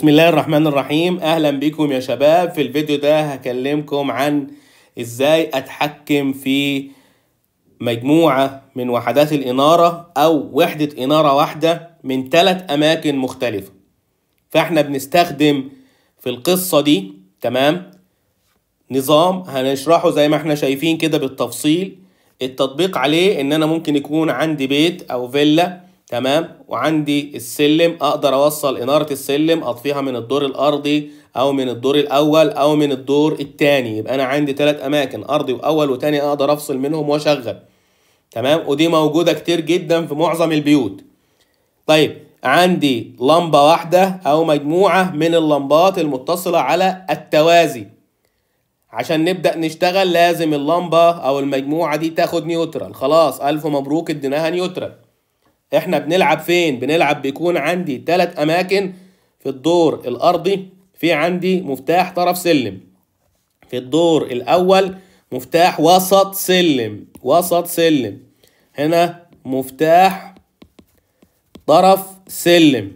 بسم الله الرحمن الرحيم اهلا بكم يا شباب في الفيديو ده هكلمكم عن ازاي اتحكم في مجموعة من وحدات الانارة او وحدة انارة واحدة من ثلاث اماكن مختلفة فاحنا بنستخدم في القصة دي تمام نظام هنشرحه زي ما احنا شايفين كده بالتفصيل التطبيق عليه ان انا ممكن يكون عندي بيت او فيلا تمام وعندي السلم اقدر اوصل اناره السلم اطفيها من الدور الارضي او من الدور الاول او من الدور الثاني يبقى انا عندي ثلاث اماكن ارضي واول وثاني اقدر افصل منهم واشغل تمام ودي موجوده كتير جدا في معظم البيوت طيب عندي لمبه واحده او مجموعه من اللمبات المتصله على التوازي عشان نبدأ نشتغل لازم اللمبة أو المجموعة دي تاخد نيوترال خلاص ألف مبروك اديناها نيوترال احنا بنلعب فين بنلعب بيكون عندي تلات اماكن في الدور الارضي في عندي مفتاح طرف سلم في الدور الاول مفتاح وسط سلم وسط سلم هنا مفتاح طرف سلم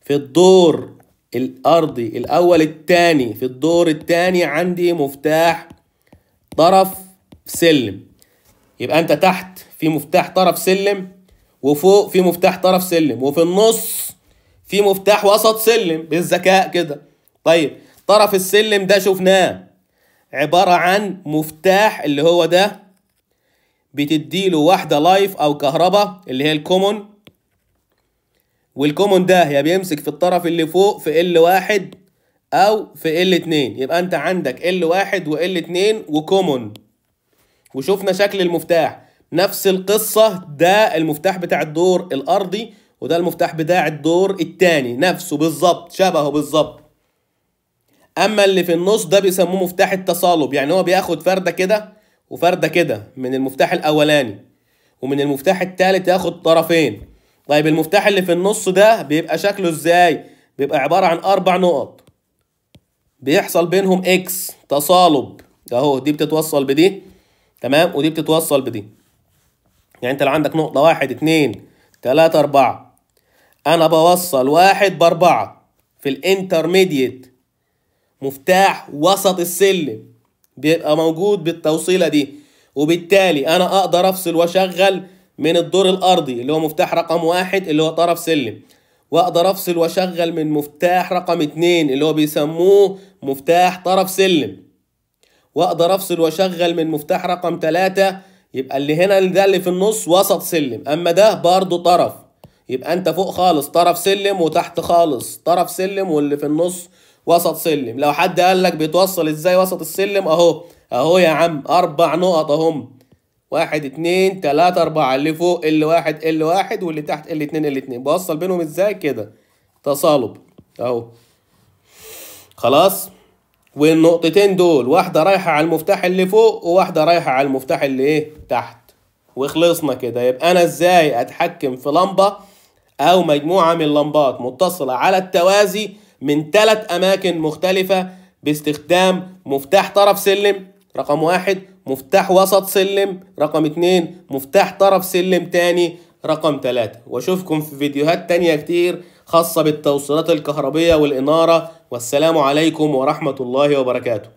في الدور الارضي الاول الثاني في الدور الثاني عندي مفتاح طرف سلم يبقى انت تحت في مفتاح طرف سلم وفوق في مفتاح طرف سلم وفي النص في مفتاح وسط سلم بالذكاء كده طيب طرف السلم ده شفناه عبارة عن مفتاح اللي هو ده بتديله واحدة لايف أو كهرباء اللي هي الكومون والكومون ده يا بيمسك في الطرف اللي فوق في ال 1 أو في ال 2 يبقى أنت عندك ال 1 وال 2 وكومون وشوفنا شكل المفتاح نفس القصة ده المفتاح بتاع الدور الأرضي وده المفتاح بتاع الدور التاني نفسه بالظبط شبهه بالظبط أما اللي في النص ده بيسموه مفتاح التصالب يعني هو بياخد فردة كده وفردة كده من المفتاح الأولاني ومن المفتاح التالت ياخد طرفين طيب المفتاح اللي في النص ده بيبقى شكله ازاي؟ بيبقى عبارة عن أربع نقط بيحصل بينهم إكس تصالب أهو دي بتتوصل بدي تمام ودي بتتوصل بدي يعني انت لو عندك نقطة واحد اتنين تلاتة اربعة انا بوصل واحد باربعة في الانترميديت مفتاح وسط السلم بيبقى موجود بالتوصيلة دي وبالتالي انا اقدر افصل واشغل من الدور الارضي اللي هو مفتاح رقم واحد اللي هو طرف سلم واقدر افصل واشغل من مفتاح رقم اتنين اللي هو بيسموه مفتاح طرف سلم واقدر افصل واشغل من مفتاح رقم تلاتة يبقى اللي هنا ده اللي في النص وسط سلم اما ده برضو طرف يبقى انت فوق خالص طرف سلم وتحت خالص طرف سلم واللي في النص وسط سلم لو حد قال لك بيتوصل ازاي وسط السلم اهو اهو يا عم اربع نقط اهم واحد اتنين تلاتة اربعة اللي فوق اللي واحد اللي واحد واللي تحت اللي اتنين اللي اتنين بوصل بينهم ازاي كده تصالب اهو خلاص والنقطتين دول واحدة رايحة على المفتاح اللي فوق وواحدة رايحة على المفتاح اللي ايه تحت وخلصنا كده يبقى انا ازاي اتحكم في لمبة او مجموعة من لمبات متصلة على التوازي من ثلاث اماكن مختلفة باستخدام مفتاح طرف سلم رقم واحد مفتاح وسط سلم رقم اتنين مفتاح طرف سلم تاني رقم 3 واشوفكم في فيديوهات تانية كتير خاصة بالتوصيلات الكهربية والإنارة والسلام عليكم ورحمة الله وبركاته